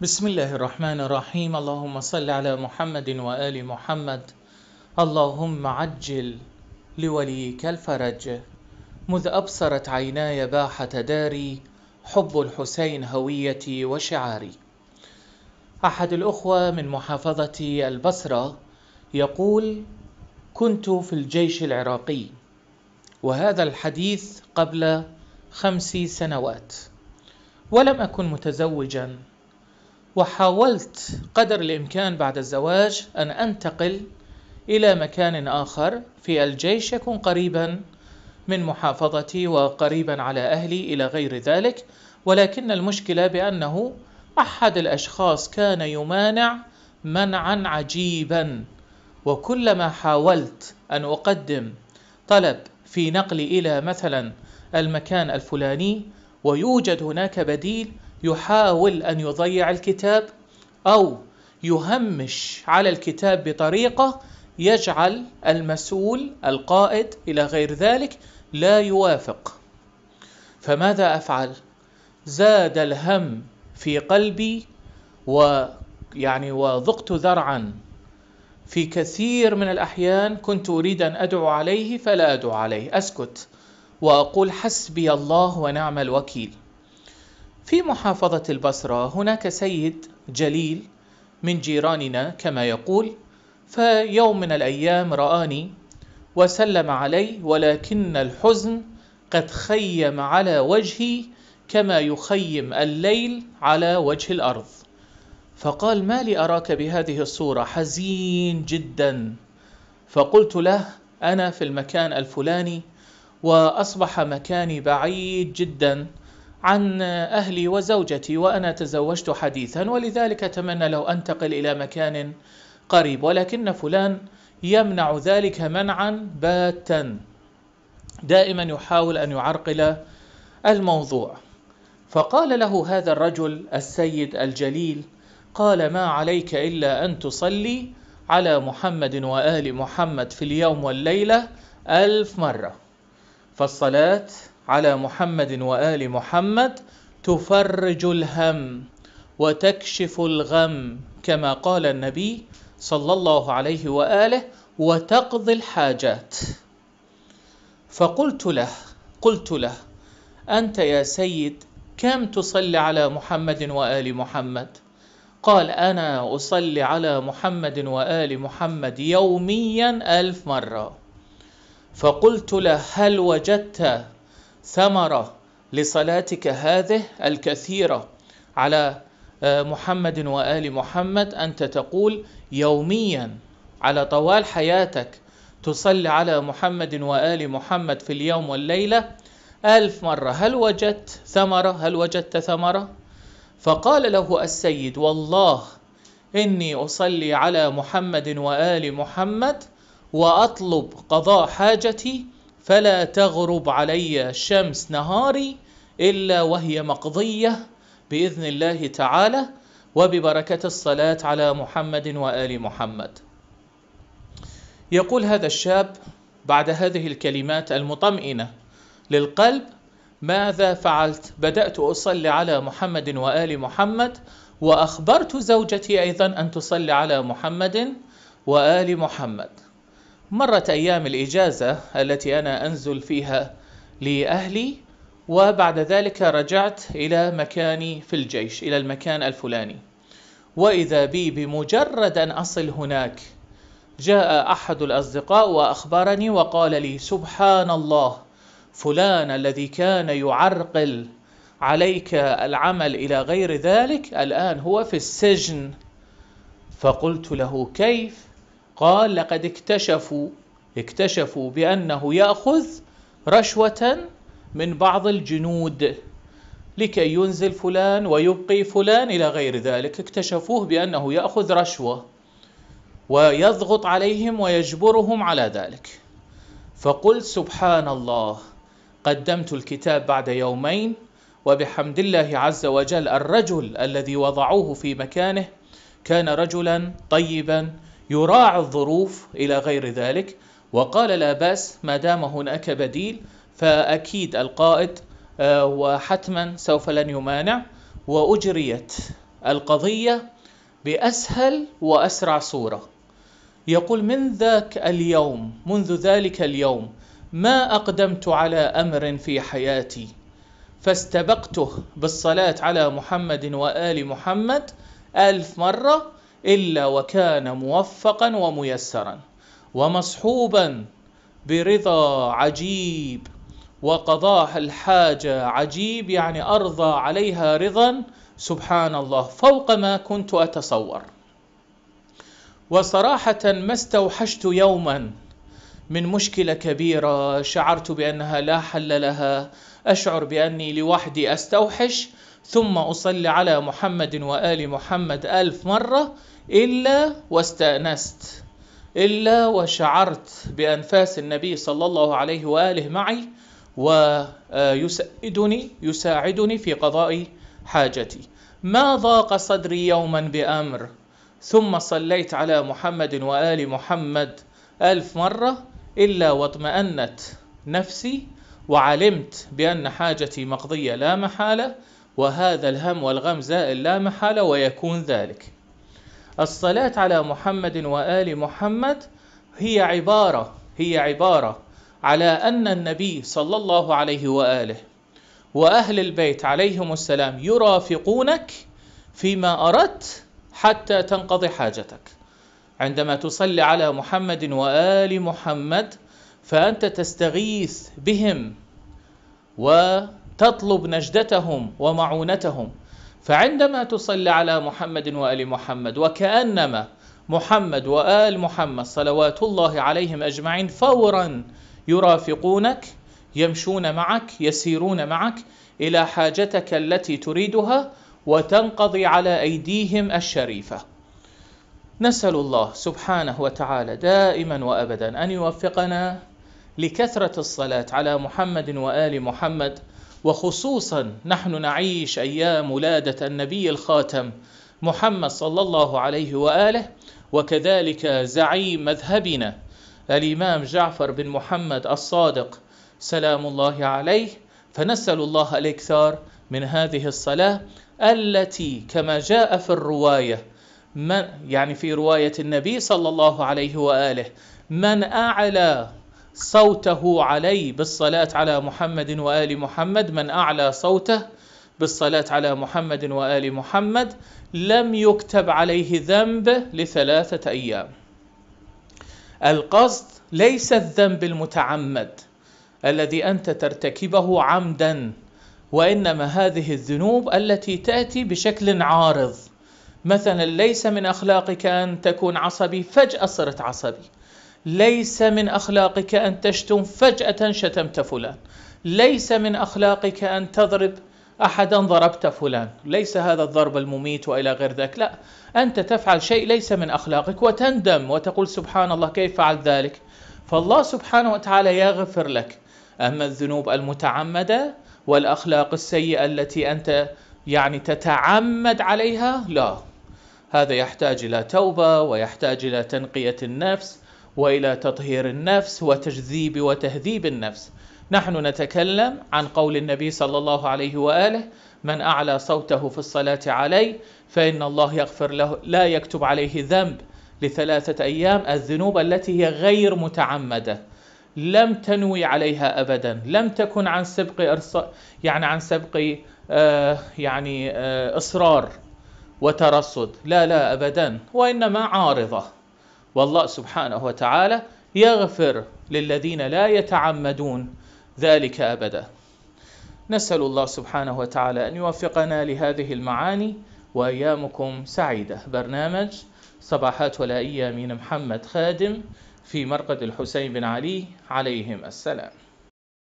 بسم الله الرحمن الرحيم اللهم صل على محمد وآل محمد اللهم عجل لوليك الفرج مذ أبصرت عيناي باحة داري حب الحسين هويتي وشعاري أحد الأخوة من محافظة البصرة يقول كنت في الجيش العراقي وهذا الحديث قبل خمس سنوات ولم أكن متزوجا وحاولت قدر الإمكان بعد الزواج أن أنتقل إلى مكان آخر في الجيش يكون قريبا من محافظتي وقريبا على أهلي إلى غير ذلك ولكن المشكلة بأنه أحد الأشخاص كان يمانع منعا عجيبا وكلما حاولت أن أقدم طلب في نقلي إلى مثلا المكان الفلاني ويوجد هناك بديل يحاول أن يضيع الكتاب أو يهمش على الكتاب بطريقة يجعل المسؤول القائد إلى غير ذلك لا يوافق فماذا أفعل؟ زاد الهم في قلبي ويعني وذقت ذرعا في كثير من الأحيان كنت أريد أن أدعو عليه فلا أدعو عليه أسكت وأقول حسبي الله ونعم الوكيل في محافظة البصرة هناك سيد جليل من جيراننا كما يقول فيوم من الأيام رآني وسلم علي ولكن الحزن قد خيم على وجهي كما يخيم الليل على وجه الأرض فقال ما لي أراك بهذه الصورة حزين جدا فقلت له أنا في المكان الفلاني وأصبح مكاني بعيد جدا عن أهلي وزوجتي وأنا تزوجت حديثا ولذلك أتمنى لو أنتقل إلى مكان قريب ولكن فلان يمنع ذلك منعا باتا دائما يحاول أن يعرقل الموضوع فقال له هذا الرجل السيد الجليل قال ما عليك إلا أن تصلي على محمد وآل محمد في اليوم والليلة ألف مرة فالصلاة على محمد وآل محمد تفرج الهم وتكشف الغم كما قال النبي صلى الله عليه وآله وتقضي الحاجات فقلت له قلت له أنت يا سيد كم تصلي على محمد وآل محمد قال أنا أصلي على محمد وآل محمد يوميا ألف مرة فقلت له هل وجدت ثمرة لصلاتك هذه الكثيرة على آه، محمد وآل محمد أنت تقول يوميا على طوال حياتك تصلي على محمد وآل محمد في اليوم والليلة ألف مرة هل وجدت ثمرة هل وجدت ثمرة فقال له السيد والله إني أصلي على محمد وآل محمد وأطلب قضاء حاجتي فلا تغرب علي شمس نهاري إلا وهي مقضية بإذن الله تعالى وببركة الصلاة على محمد وآل محمد يقول هذا الشاب بعد هذه الكلمات المطمئنة للقلب ماذا فعلت؟ بدأت أصلي على محمد وآل محمد وأخبرت زوجتي أيضا أن تصلي على محمد وآل محمد مرت أيام الإجازة التي أنا أنزل فيها لأهلي وبعد ذلك رجعت إلى مكاني في الجيش إلى المكان الفلاني وإذا بي بمجرد أن أصل هناك جاء أحد الأصدقاء وأخبرني وقال لي سبحان الله فلان الذي كان يعرقل عليك العمل إلى غير ذلك الآن هو في السجن فقلت له كيف قال لقد اكتشفوا اكتشفوا بأنه يأخذ رشوة من بعض الجنود لكي ينزل فلان ويبقي فلان إلى غير ذلك اكتشفوه بأنه يأخذ رشوة ويضغط عليهم ويجبرهم على ذلك فقلت سبحان الله قدمت الكتاب بعد يومين وبحمد الله عز وجل الرجل الذي وضعوه في مكانه كان رجلا طيبا يراعي الظروف إلى غير ذلك وقال لا بأس ما دام هناك بديل فأكيد القائد آه، وحتما سوف لن يمانع وأجريت القضية بأسهل وأسرع صورة يقول من ذاك اليوم منذ ذلك اليوم ما أقدمت على أمر في حياتي فاستبقته بالصلاة على محمد وآل محمد ألف مرة إلا وكان موفقا وميسرا ومصحوبا برضا عجيب وقضاء الحاجة عجيب يعني أرضى عليها رضا سبحان الله فوق ما كنت أتصور وصراحة ما استوحشت يوما من مشكلة كبيرة شعرت بأنها لا حل لها أشعر بأني لوحدي أستوحش ثم أصلي على محمد وآل محمد ألف مرة إلا واستأنست إلا وشعرت بأنفاس النبي صلى الله عليه وآله معي ويساعدني يساعدني في قضاء حاجتي ما ضاق صدري يوما بأمر ثم صليت على محمد وآل محمد ألف مرة إلا واطمأنت نفسي وعلمت بأن حاجتي مقضية لا محالة وهذا الهم والغم زائل لا محالة ويكون ذلك الصلاة على محمد وآل محمد هي عبارة هي عبارة على أن النبي صلى الله عليه وآله وأهل البيت عليهم السلام يرافقونك فيما أردت حتى تنقضي حاجتك عندما تصلي على محمد وآل محمد فأنت تستغيث بهم و تطلب نجدتهم ومعونتهم فعندما تصلي على محمد وآل محمد وكأنما محمد وآل محمد صلوات الله عليهم أجمعين فورا يرافقونك يمشون معك يسيرون معك إلى حاجتك التي تريدها وتنقضي على أيديهم الشريفة نسأل الله سبحانه وتعالى دائما وأبدا أن يوفقنا لكثرة الصلاة على محمد وآل محمد وخصوصا نحن نعيش ايام ولاده النبي الخاتم محمد صلى الله عليه واله وكذلك زعيم مذهبنا الامام جعفر بن محمد الصادق سلام الله عليه فنسال الله الاكثار من هذه الصلاه التي كما جاء في الروايه من يعني في روايه النبي صلى الله عليه واله من اعلى صوته علي بالصلاة على محمد وآل محمد من أعلى صوته بالصلاة على محمد وآل محمد لم يكتب عليه ذنب لثلاثة أيام القصد ليس الذنب المتعمد الذي أنت ترتكبه عمدا وإنما هذه الذنوب التي تأتي بشكل عارض مثلا ليس من أخلاقك أن تكون عصبي فجأة صرت عصبي ليس من أخلاقك أن تشتم فجأة شتمت فلان ليس من أخلاقك أن تضرب أحدا ضربت فلان ليس هذا الضرب المميت وإلى غير ذلك لا أنت تفعل شيء ليس من أخلاقك وتندم وتقول سبحان الله كيف فعل ذلك فالله سبحانه وتعالى يغفر لك أما الذنوب المتعمدة والأخلاق السيئة التي أنت يعني تتعمد عليها لا هذا يحتاج إلى توبة ويحتاج إلى تنقية النفس والى تطهير النفس وتجذيب وتهذيب النفس نحن نتكلم عن قول النبي صلى الله عليه واله من اعلى صوته في الصلاه علي فان الله يغفر له لا يكتب عليه ذنب لثلاثه ايام الذنوب التي هي غير متعمده لم تنوي عليها ابدا لم تكن عن سبق إرص... يعني عن سبق آه يعني آه اصرار وترصد لا لا ابدا وانما عارضه والله سبحانه وتعالى يغفر للذين لا يتعمدون ذلك أبدا نسأل الله سبحانه وتعالى أن يوفقنا لهذه المعاني وأيامكم سعيدة برنامج صباحات ولائية من محمد خادم في مرقد الحسين بن علي عليهم السلام